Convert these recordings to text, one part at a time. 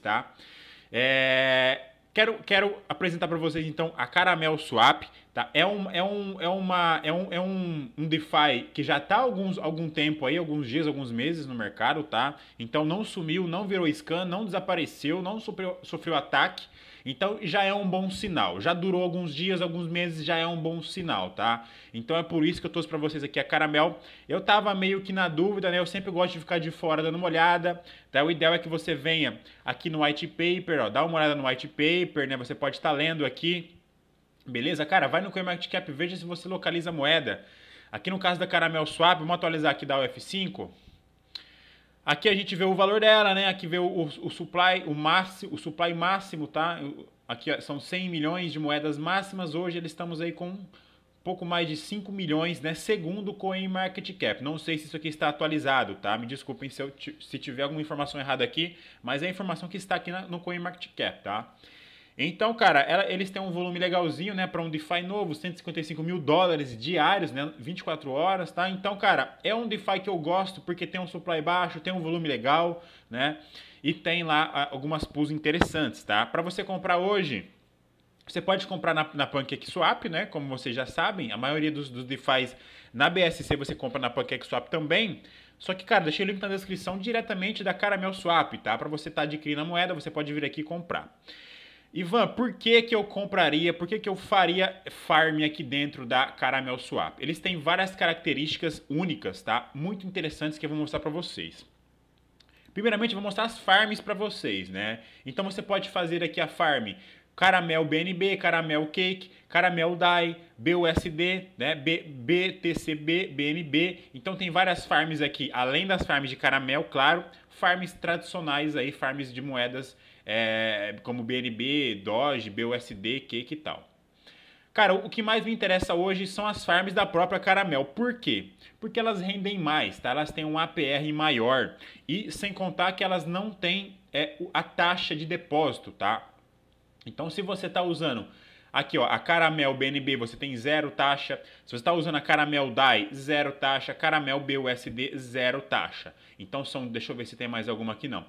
tá? É, quero, quero apresentar para vocês então a Caramel Swap, tá? É um, é um, é uma, é um, é um, um DeFi que já está alguns algum tempo aí, alguns dias, alguns meses no mercado, tá? Então não sumiu, não virou scan, não desapareceu, não sofreu, sofreu ataque. Então já é um bom sinal. Já durou alguns dias, alguns meses, já é um bom sinal, tá? Então é por isso que eu trouxe para vocês aqui a caramel. Eu tava meio que na dúvida, né? Eu sempre gosto de ficar de fora dando uma olhada. Tá? O ideal é que você venha aqui no white paper, ó, dá uma olhada no white paper, né? Você pode estar tá lendo aqui. Beleza, cara? Vai no CoinMarketCap, veja se você localiza a moeda. Aqui no caso da Caramel Swap, vamos atualizar aqui da UF5. Aqui a gente vê o valor dela, né? Aqui vê o, o, supply, o máximo, o supply máximo, tá? Aqui são 100 milhões de moedas máximas. Hoje eles estamos aí com um pouco mais de 5 milhões, né? Segundo o CoinMarketCap. Não sei se isso aqui está atualizado, tá? Me desculpem se, eu se tiver alguma informação errada aqui, mas é a informação que está aqui na, no CoinMarketCap, tá? Então, cara, ela, eles têm um volume legalzinho, né, para um DeFi novo, 155 mil dólares diários, né, 24 horas, tá? Então, cara, é um DeFi que eu gosto porque tem um supply baixo, tem um volume legal, né, e tem lá algumas pools interessantes, tá? Para você comprar hoje, você pode comprar na, na PancakeSwap, né? Como vocês já sabem, a maioria dos, dos na BSC você compra na PancakeSwap também. Só que, cara, deixei o link na descrição diretamente da Caramel Swap, tá? Para você estar tá adquirindo a moeda, você pode vir aqui comprar. Ivan, por que, que eu compraria, por que, que eu faria farm aqui dentro da Caramel Swap? Eles têm várias características únicas, tá? Muito interessantes que eu vou mostrar para vocês. Primeiramente, eu vou mostrar as farms para vocês, né? Então você pode fazer aqui a farm Caramel BNB, Caramel Cake, Caramel DAI, BUSD, né? B, BTCB, BNB. Então tem várias farms aqui, além das farms de caramel, claro farms tradicionais aí, farms de moedas é, como BNB, Doge, BUSD, Cake e tal. Cara, o que mais me interessa hoje são as farms da própria Caramel. Por quê? Porque elas rendem mais, tá? Elas têm um APR maior e sem contar que elas não têm é, a taxa de depósito, tá? Então, se você está usando Aqui, ó, a Caramel BNB você tem zero taxa. Se você está usando a Caramel DAI, zero taxa. Caramel BUSD, zero taxa. Então são, deixa eu ver se tem mais alguma aqui não.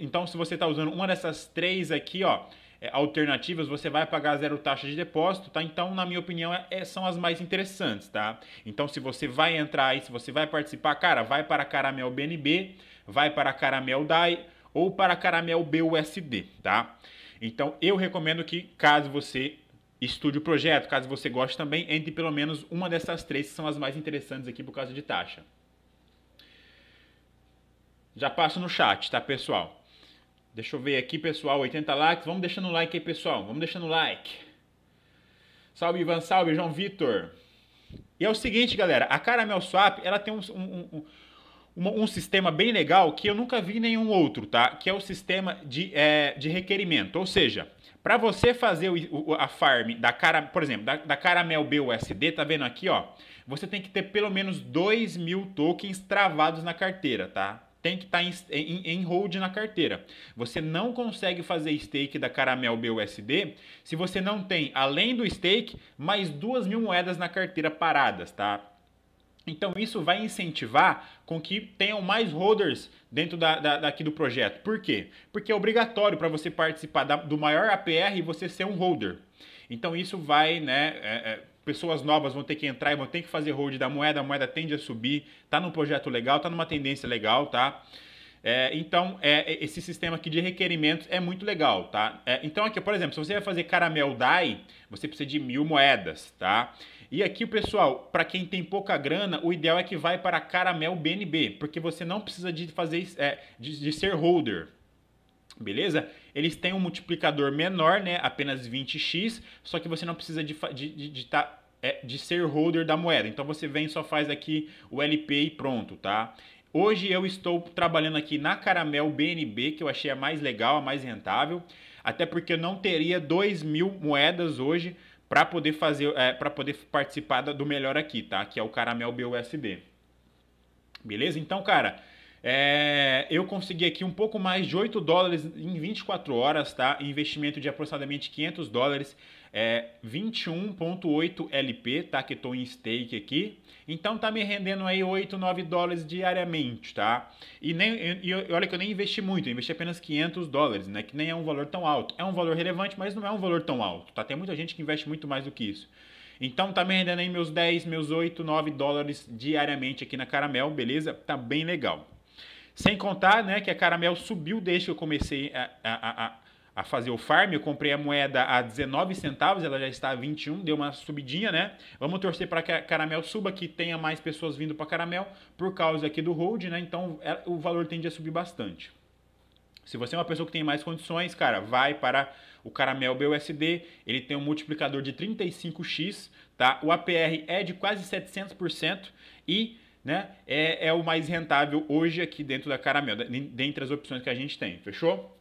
Então se você está usando uma dessas três aqui, ó, é, alternativas, você vai pagar zero taxa de depósito, tá? Então, na minha opinião, é, é, são as mais interessantes, tá? Então, se você vai entrar aí, se você vai participar, cara, vai para Caramel BNB, vai para Caramel DAI ou para Caramel BUSD, tá? Então, eu recomendo que, caso você Estude o projeto, caso você goste também, entre pelo menos uma dessas três que são as mais interessantes aqui por causa de taxa. Já passo no chat, tá, pessoal? Deixa eu ver aqui, pessoal, 80 likes. Vamos deixando o like aí, pessoal. Vamos deixando o like. Salve, Ivan. Salve, João Vitor. E é o seguinte, galera. A Caramel Swap, ela tem um, um, um, um sistema bem legal que eu nunca vi em nenhum outro, tá? Que é o sistema de, é, de requerimento. Ou seja, para você fazer o, o, a farm da cara, por exemplo, da, da Caramel BUSD, tá vendo aqui, ó? Você tem que ter pelo menos 2 mil tokens travados na carteira, tá? Tem que estar tá em, em, em, hold na carteira. Você não consegue fazer stake da Caramel BUSD se você não tem, além do stake, mais 2 mil moedas na carteira paradas, tá? Então isso vai incentivar com que tenham mais holders dentro da, da, daqui do projeto. Por quê? Porque é obrigatório para você participar da, do maior APR e você ser um holder. Então isso vai, né? É, é, pessoas novas vão ter que entrar e vão ter que fazer hold da moeda, a moeda tende a subir, tá num projeto legal, tá numa tendência legal, tá? É, então, é, é, esse sistema aqui de requerimentos é muito legal, tá? É, então, aqui, por exemplo, se você vai fazer caramel dai, você precisa de mil moedas, tá? E aqui, pessoal, para quem tem pouca grana, o ideal é que vai para caramel BNB, porque você não precisa de fazer é, de, de ser holder, Beleza? Eles têm um multiplicador menor, né? Apenas 20x, só que você não precisa de, de, de, de, tá, é, de ser holder da moeda. Então você vem só faz aqui o LP e pronto, tá? Hoje eu estou trabalhando aqui na Caramel BNB, que eu achei a mais legal, a mais rentável, até porque eu não teria 2 mil moedas hoje para poder fazer, é, para poder participar do melhor aqui, tá? Que é o Caramel BUSD. Beleza? Então, cara, é, eu consegui aqui um pouco mais de 8 dólares em 24 horas, tá? Investimento de aproximadamente 500 dólares, é, 21.8 LP, tá? Que estou em stake aqui. Então tá me rendendo aí 8, 9 dólares diariamente, tá? E, nem, e olha que eu nem investi muito, eu investi apenas 500 dólares, né? Que nem é um valor tão alto. É um valor relevante, mas não é um valor tão alto, tá? Tem muita gente que investe muito mais do que isso. Então tá me rendendo aí meus 10, meus 8, 9 dólares diariamente aqui na Caramel, beleza? Tá bem legal. Sem contar né, que a Caramel subiu desde que eu comecei a, a, a, a fazer o farm. Eu comprei a moeda a 19 centavos, ela já está a 21, deu uma subidinha, né? Vamos torcer para que a Caramel suba, que tenha mais pessoas vindo para Caramel por causa aqui do hold, né? Então é, o valor tende a subir bastante. Se você é uma pessoa que tem mais condições, cara, vai para o Caramel BUSD, ele tem um multiplicador de 35x, tá? O APR é de quase 700% e né? É, é o mais rentável hoje aqui dentro da Caramel, dentre as opções que a gente tem, fechou?